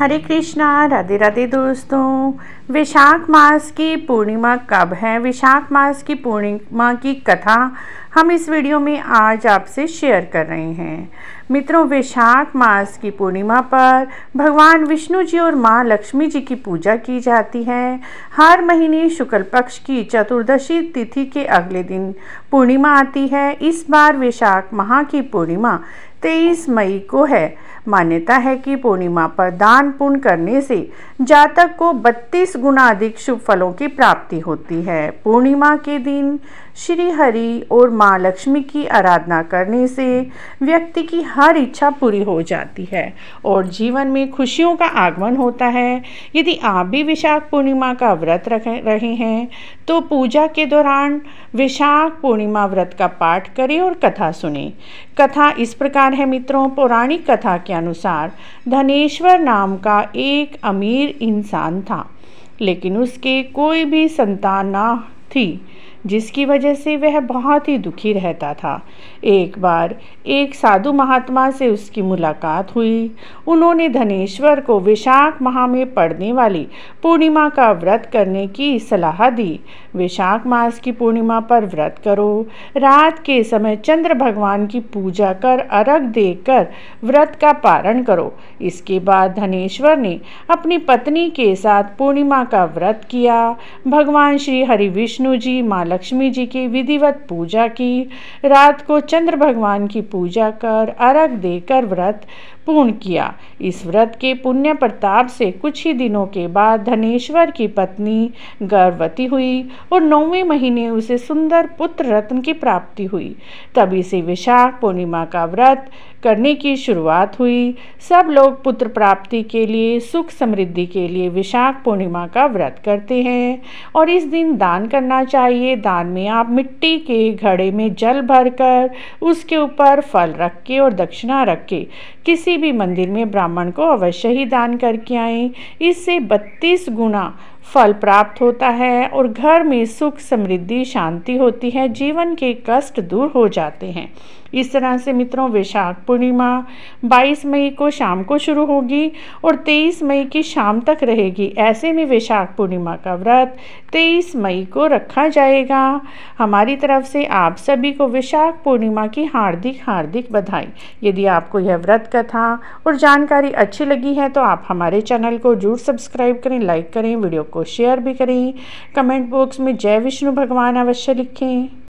हरे कृष्णा राधे राधे दोस्तों विशाख मास की पूर्णिमा कब है विशाख मास की पूर्णिमा की कथा हम इस वीडियो में आज आपसे शेयर कर रहे हैं मित्रों वैशाख मास की पूर्णिमा पर भगवान विष्णु जी और माँ लक्ष्मी जी की पूजा की जाती है हर महीने शुक्ल पक्ष की चतुर्दशी तिथि के अगले दिन पूर्णिमा आती है इस बार वैशाख माह की पूर्णिमा तेईस मई को है मान्यता है कि पूर्णिमा पर दान पुण्य करने से जातक को 32 गुना अधिक शुभ फलों की प्राप्ति होती है पूर्णिमा के दिन श्री हरि और माँ लक्ष्मी की आराधना करने से व्यक्ति की हर इच्छा पूरी हो जाती है और जीवन में खुशियों का आगमन होता है यदि आप भी विशाख पूर्णिमा का व्रत रख रहे हैं तो पूजा के दौरान विशाख पूर्णिमा व्रत का पाठ करें और कथा सुने कथा इस प्रकार है मित्रों पौराणिक कथा के अनुसार धनेश्वर नाम का एक अमीर इंसान था लेकिन उसके कोई भी संतान ना थी जिसकी वजह से वह बहुत ही दुखी रहता था एक बार एक साधु महात्मा से उसकी मुलाकात हुई उन्होंने धनेश्वर को विशाख माह में पड़ने वाली पूर्णिमा का व्रत करने की सलाह दी विशाख मास की पूर्णिमा पर व्रत करो रात के समय चंद्र भगवान की पूजा कर अर्घ देकर व्रत का पारण करो इसके बाद धनेश्वर ने अपनी पत्नी के साथ पूर्णिमा का व्रत किया भगवान श्री हरि विष्णु जी माल लक्ष्मी जी की विधिवत पूजा की रात को चंद्र भगवान की पूजा कर अर्घ देकर व्रत पूर्ण किया इस व्रत के पुण्य प्रताप से कुछ ही दिनों के बाद धनेश्वर की पत्नी गर्भवती हुई और नौवें महीने उसे सुंदर पुत्र रत्न की प्राप्ति हुई तभी से विशाख पूर्णिमा का व्रत करने की शुरुआत हुई सब लोग पुत्र प्राप्ति के लिए सुख समृद्धि के लिए विशाख पूर्णिमा का व्रत करते हैं और इस दिन दान करना चाहिए दान में आप मिट्टी के घड़े में जल भरकर उसके ऊपर फल रख के और दक्षिणा रख के किसी भी मंदिर में ब्राह्मण को अवश्य ही दान करके आएं इससे बत्तीस गुना फल प्राप्त होता है और घर में सुख समृद्धि शांति होती है जीवन के कष्ट दूर हो जाते हैं इस तरह से मित्रों वैशाख पूर्णिमा 22 मई को शाम को शुरू होगी और 23 मई की शाम तक रहेगी ऐसे में वैशाख पूर्णिमा का व्रत 23 मई को रखा जाएगा हमारी तरफ से आप सभी को वैशाख पूर्णिमा की हार्दिक हार्दिक बधाई यदि आपको यह व्रत कथा और जानकारी अच्छी लगी है तो आप हमारे चैनल को जरूर सब्सक्राइब करें लाइक करें वीडियो को शेयर भी करें कमेंट बॉक्स में जय विष्णु भगवान अवश्य लिखें